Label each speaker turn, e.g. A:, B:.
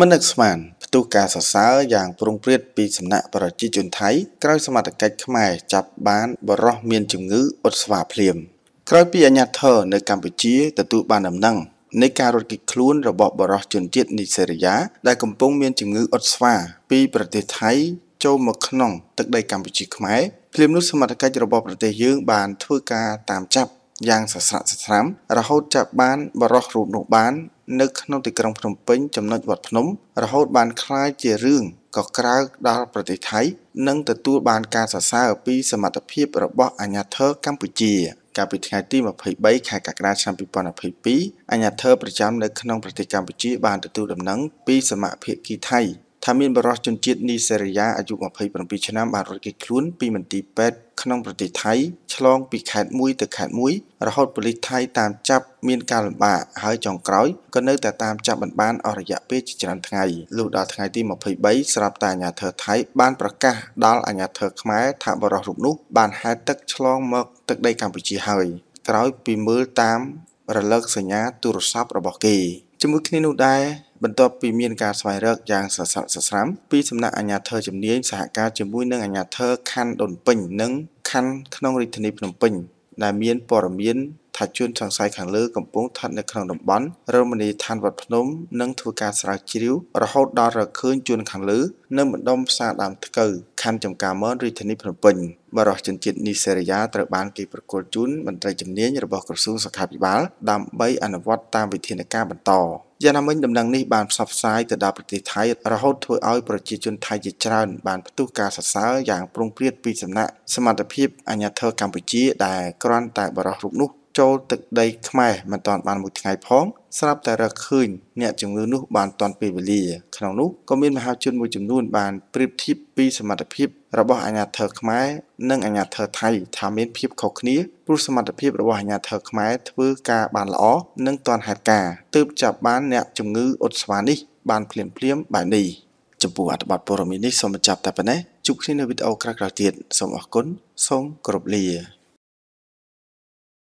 A: មិននឹកស្មានផ្ទុះការសរសើរយ៉ាងព្រងព្រាតពីសំណាក់ប្រជាជនថៃក្រោយសមត្ថកិច្ចខ្មែរចាប់បានបរិះមានជំងឺអ៊ុតស្វាភ្លាមក្រោយពីអាញាធរនៅកម្ពុជាទទួលបានដំណឹងនៃការរត់គេចខ្លួនរបស់បរិះជនជាតិនីសេរីយ៉ាដែលកំពុងមានជំងឺអ៊ុតស្វាពីប្រទេសថៃចូលមកក្នុងទឹកដីកម្ពុជាខ្មែរភ្លាមនោះសមត្ថកិច្ចរបស់ប្រទេសយើងបានធ្វើការតាមចាប់យ៉ាងសស្រាក់សស្រាំរហូតចាប់បាន បរោះរូបនោះបាន នៅ ក្នុងទីក្រុងភ្នំពេញចំណុចវត្តភ្នំរហូតបានคล้ายជារឿងក៏ក្រើកដល់ប្រទេសថៃនិងទទួលបានការសរសើរពីសមត្ថភាពរបស់អាជ្ញាធរកម្ពុជាកាលពីថ្ងៃទី23ខែកក្កដាឆ្នាំ2022អាជ្ញាធរប្រចាំនៅក្នុងប្រទេសកម្ពុជាបានទទួលដំណឹងពីសមាភិកីថៃថាមានបរិសុទ្ធជនជាតិនីសេរីយ៉ាអាយុ27ឆ្នាំបានរត់គេចខ្លួនពីមន្ទីរពេទ្យក្នុងប្រទេសថៃឆ្លងពីខេត្តមួយទៅខេត្តមួយរហូតប៉ូលីសថៃតាមចាប់មានការលំបាកហើយចុងក្រោយក៏នៅតែតាមចាប់មិនបានអស់រយៈពេលជាច្រើនថ្ងៃលុះដល់ថ្ងៃទី23ស្រាប់តែអាញាធរថៃ បានប្រកាសដល់អាញាធរខ្មែរថាបរិសុទ្ធរូបនោះបានហែលទឹកឆ្លងមកទឹកដីកម្ពុជាហើយក្រោយពីមើលតាមរលឹកសញ្ញាទូរស័ព្ទរបស់គេជាមួយគ្នានោះដែរបន្ទាប់ពីមានការស្វែងរកយ៉ាងសស្រាក់សស្រាំពីសំណាក់អាជ្ញាធរជំនាញសហការជាមួយនឹងអាជ្ញាធរខណ្ឌដូនពេញ និងខណ្ឌក្នុងរាជធានីភ្នំពេញដែលមានព័ត៌មានថាជនសង្ស័យខាងលើកំពុងស្ថិតនៅក្នុងតំបន់រមណីយដ្ឋានវត្តភ្នំ និងធ្វើការស្រាវជ្រាវរហូតដល់រកឃើញជនខាងលើនៅម្ដុំផ្សារដើមថ្កូវខណ្ឌចំការមនរាជធានីភ្នំពេញបរិះជនជាតិនីសេរីយ៉ាត្រូវបានគេប្រគល់ជូនមន្ត្រីជំនាញរបស់ក្រសួងសុខាភិបាលដើម្បីអនុវត្តតាមវិធានការបន្តយ៉ាងណាមិញដំណឹងនេះបានផ្សព្វផ្សាយទៅដល់ប្រទេសថៃរហូតធ្វើឲ្យប្រជាជនថៃជាច្រើនបានផ្ទុះការសរសើរយ៉ាងព្រងព្រាតពីសំណាក់សមត្ថភាពអាជ្ញាធរកម្ពុជាដែលគ្រាន់តែបរោះរូបនោះចូលទឹកដីខ្មែរមិនទាន់បានមួយថ្ងៃផងស្រាប់តែរកឃើញអ្នកជំងឺនោះបានទាន់ពេលវេលា ក្នុងនោះក៏មានមហាជនមួយចំនួនបានប្រៀបធៀបពីសមត្ថភាពរបស់អាជ្ញាធរខ្មែរនិងអាជ្ញាធរថៃថាមានភាពខុសគ្នាព្រោះសមត្ថភាពរបស់អាជ្ញាធរខ្មែរធ្វើការបានល្អនិងទាន់ហេតុការណ៍ទើបចាប់បានអ្នកជំងឺអ៊ុតស្វានេះបានភ្លាមភ្លាមបែបនេះចំពោះអត្ថបទព័ត៌មាននេះសូមបញ្ចប់តែប៉ុណ្ណេះជួបគ្នានៅវីដេអូក្រោយៗទៀតសូមអរគុណសូមគោរពលា